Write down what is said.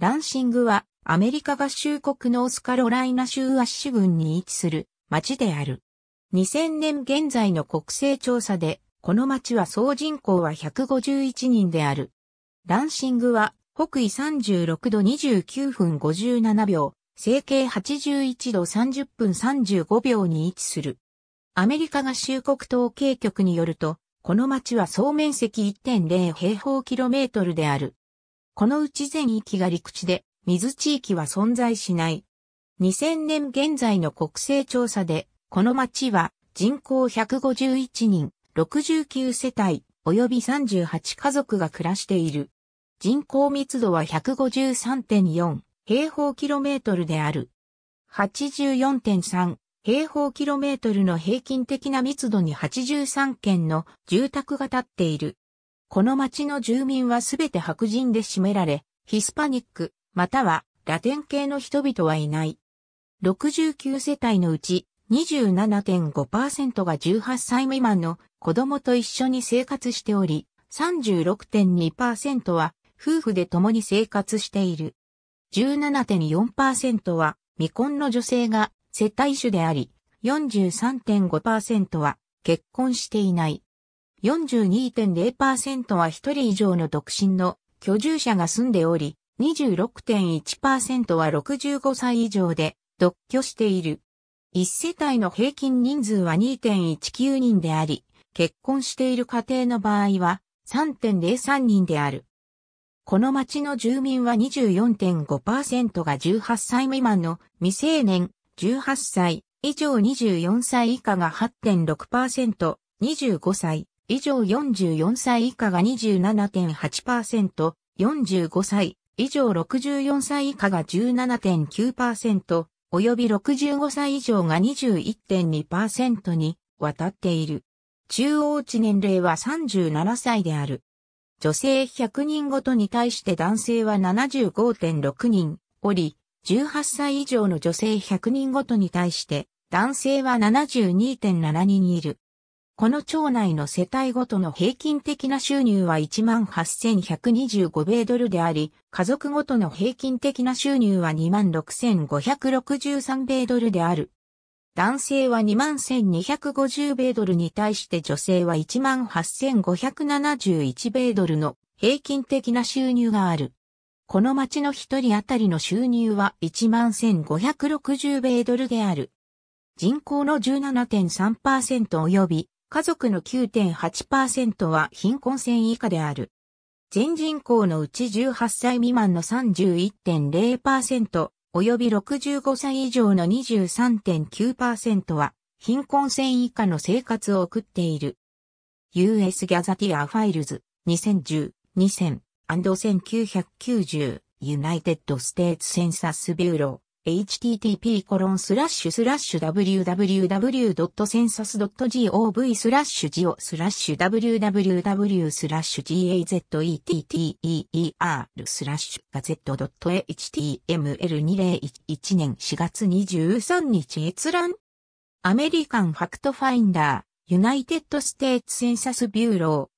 ランシングはアメリカ合衆国ノースカロライナ州アッシュ郡に位置する町である。2000年現在の国勢調査で、この町は総人口は151人である。ランシングは北緯36度29分57秒、西形81度30分35秒に位置する。アメリカ合衆国統計局によると、この町は総面積1.0平方キロメートルである。このうち全域が陸地で、水地域は存在しない。2000年現在の国勢調査で、この町は人口151人、69世帯、及び38家族が暮らしている。人口密度は153.4平方キロメートルである。84.3平方キロメートルの平均的な密度に83軒の住宅が建っている。この町の住民はすべて白人で占められ、ヒスパニック、またはラテン系の人々はいない。69世帯のうち27.5%が18歳未満の子供と一緒に生活しており、36.2%は夫婦で共に生活している。17.4%は未婚の女性が世帯主であり、43.5%は結婚していない。42.0%は1人以上の独身の居住者が住んでおり、26.1%は65歳以上で独居している。1世帯の平均人数は2.19人であり、結婚している家庭の場合は3.03人である。この町の住民は24.5%が18歳未満の未成年、18歳以上24歳以下が8.6%、25歳以上44歳以下が27.8%、45歳以上64歳以下が17.9%、及び65歳以上が21.2%に渡っている。中央値年齢は37歳である。女性100人ごとに対して男性は75.6人おり、18歳以上の女性100人ごとに対して男性は72.7人いる。この町内の世帯ごとの平均的な収入は18,125米ドルであり、家族ごとの平均的な収入は26,563米ドルである。男性は21,250米ドルに対して女性は18,571米ドルの平均的な収入がある。この町の一人当たりの収入は11,560米ドルである。人口の17.3%及び家族の9.8%は貧困線以下である。全人口のうち18歳未満の31.0%、及び65歳以上の23.9%は、貧困線以下の生活を送っている。US ギャザティアファイルズ2010、2000、1990、United States Census Bureau http コロンスラッシュスラッシュ www.census.gov スラッシュジオスラッシュ www スラッシュ gazetteer スラッシュガ .html2011 年4月23日閲覧アメリカンファクトファインダーユナイテッドステーツセンサスビューロー